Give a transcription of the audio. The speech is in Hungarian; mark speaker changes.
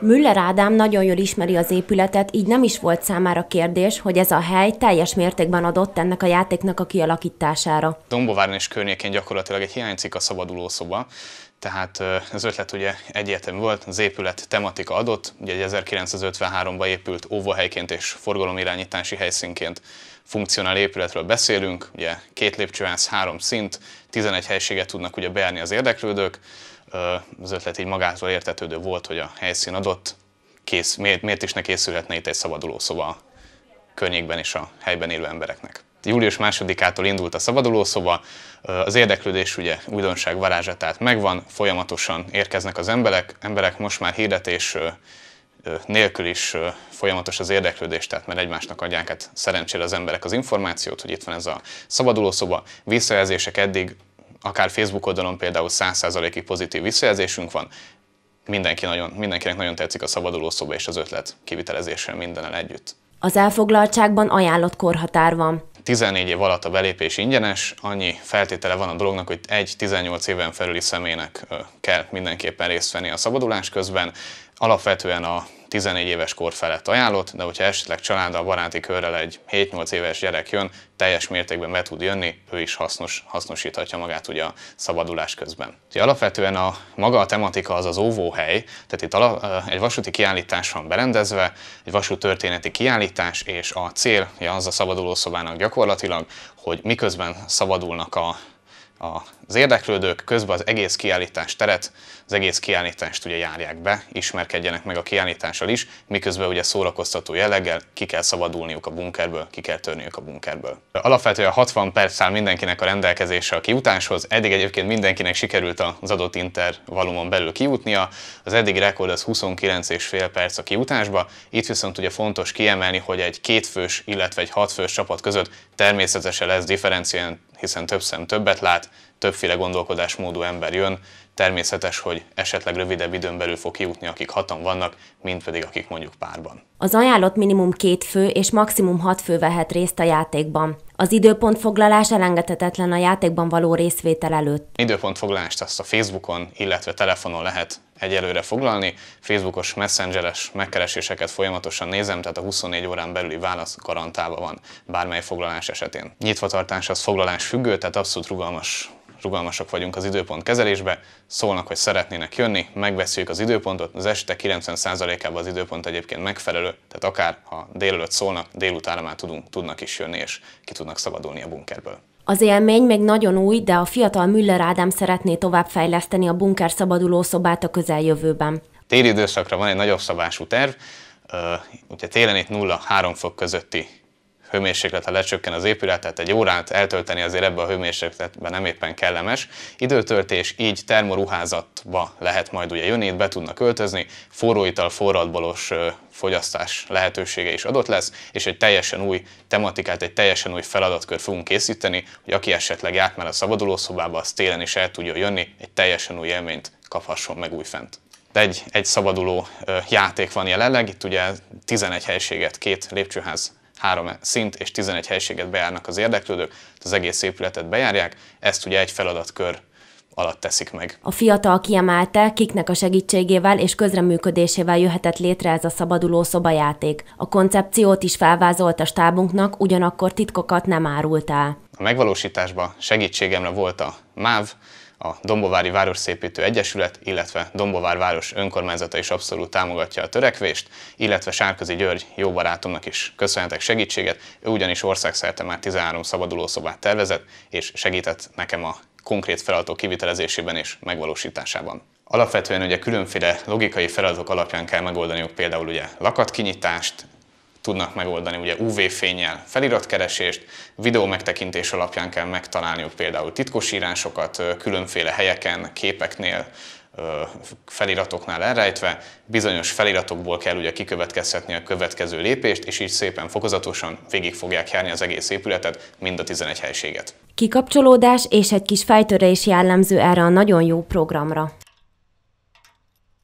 Speaker 1: Müller Ádám nagyon jól ismeri az épületet, így nem is volt számára kérdés, hogy ez a hely teljes mértékben adott ennek a játéknak a kialakítására.
Speaker 2: Dombováron és környékén gyakorlatilag egy hiányzik a szoba, tehát az ötlet ugye egyértelmű volt, az épület tematika adott, ugye 1953-ban épült óvóhelyként és forgalomirányítási helyszínként funkcionál épületről beszélünk, ugye két lépcsőház, három szint, 11 helységet tudnak ugye beállni az érdeklődők, az ötlet így magától értetődő volt, hogy a helyszín adott, kész, miért, miért is ne készülhetne itt egy szabaduló szoba a környékben és a helyben élő embereknek. Július másodikától indult a szabadulószoba, az érdeklődés ugye újdonság tehát megvan, folyamatosan érkeznek az emberek, emberek most már hirdetés nélkül is folyamatos az érdeklődés, tehát mert egymásnak adják hát szerencsére az emberek az információt, hogy itt van ez a szabadulószoba. Visszajelzések eddig akár Facebook oldalon például 100%-ig pozitív visszajelzésünk van, mindenki nagyon, mindenkinek nagyon tetszik a szabaduló szoba és az ötlet kivitelezése mindenen együtt.
Speaker 1: Az elfoglaltságban ajánlott korhatár van.
Speaker 2: 14 év alatt a belépés ingyenes, annyi feltétele van a dolognak, hogy egy 18 éven felüli személynek kell mindenképpen részt venni a szabadulás közben, alapvetően a 14 éves kor felett ajánlott, de hogyha esetleg családdal, baráti körrel egy 7-8 éves gyerek jön, teljes mértékben be tud jönni, ő is hasznos, hasznosíthatja magát ugye a szabadulás közben. Úgyhogy alapvetően a maga a tematika az az óvóhely, tehát itt eh, egy vasúti kiállítás van berendezve, egy történeti kiállítás, és a cél az a szabadulószobának gyakorlatilag, hogy miközben szabadulnak a az érdeklődők közben az egész kiállítás teret, az egész kiállítást ugye járják be, ismerkedjenek meg a kiállítással is, miközben ugye szórakoztató jelleggel ki kell szabadulniuk a bunkerből, ki kell törniük a bunkerből. Alapvetően 60 perc áll mindenkinek a rendelkezésre a kiutáshoz, eddig egyébként mindenkinek sikerült az adott intervallumon belül kiútnia, az eddig rekord az 29,5 perc a kijutásba, itt viszont ugye fontos kiemelni, hogy egy kétfős, illetve egy hatfős csapat között természetesen lesz differenciált hiszen több szem többet lát, többféle gondolkodásmódú ember jön, Természetes, hogy esetleg rövidebb időn belül fog kijutni, akik hatan vannak, mint pedig akik mondjuk párban.
Speaker 1: Az ajánlott minimum két fő és maximum hat fő vehet részt a játékban. Az időpontfoglalás elengedhetetlen a játékban való részvétel előtt.
Speaker 2: Időpontfoglalást azt a Facebookon, illetve telefonon lehet egyelőre foglalni. Facebookos messengeres megkereséseket folyamatosan nézem, tehát a 24 órán belüli válasz garantálva van bármely foglalás esetén. Nyitvatartás az foglalás függő, tehát abszolút rugalmas rugalmasak vagyunk az időpont kezelésbe, szólnak, hogy szeretnének jönni, megveszük az időpontot, az este 90%-ában az időpont egyébként megfelelő, tehát akár ha délelőtt szólnak, délutára már tudunk, tudnak is jönni, és ki tudnak szabadulni a bunkerből.
Speaker 1: Az élmény még nagyon új, de a fiatal Müller Ádám szeretné továbbfejleszteni a bunker szabaduló szobát a közeljövőben.
Speaker 2: Téli időszakra van egy nagyobb szabású terv, Uh, ugye télen itt 0-3 fok közötti ha lecsökken az épület, tehát egy órát eltölteni azért ebbe a hőmérsékletben nem éppen kellemes. Időtöltés így termoruházatba lehet majd ugye jönni, itt be tudnak öltözni, forró ital, forradbolos fogyasztás lehetősége is adott lesz, és egy teljesen új tematikát, egy teljesen új feladatkör fogunk készíteni, hogy aki esetleg járt már a szabadulószobába, az télen is el tudja jönni, egy teljesen új élményt kaphasson meg újfent egy, egy szabaduló játék van jelenleg, itt ugye 11 helységet, két lépcsőház három szint és 11 helységet bejárnak az érdeklődők, az egész épületet bejárják, ezt ugye egy feladatkör alatt teszik meg.
Speaker 1: A fiatal kiemelte, kiknek a segítségével és közreműködésével jöhetett létre ez a szabaduló szobajáték. A koncepciót is felvázolt a stábunknak, ugyanakkor titkokat nem árult el.
Speaker 2: A megvalósításban segítségemre volt a MÁV, a Dombovári Városszépítő Egyesület, illetve Dombovár város önkormányzata is abszolút támogatja a törekvést, illetve Sárközi György jó barátomnak is köszönhetek segítséget, ő ugyanis országszerte már 13 szabadulószobát tervezett, és segített nekem a konkrét feladatok kivitelezésében és megvalósításában. Alapvetően ugye különféle logikai feladatok alapján kell megoldaniuk például ugye lakatkinyitást, tudnak megoldani, ugye uv fényel feliratkeresést, videó megtekintés alapján kell megtalálniuk például titkos írásokat különféle helyeken, képeknél, feliratoknál elrejtve, bizonyos feliratokból kell ugye kikövetkezhetni a következő lépést, és így szépen fokozatosan végig fogják járni az egész épületet, mind a 11 helységet.
Speaker 1: Kikapcsolódás és egy kis fejtörés jellemző erre a nagyon jó programra.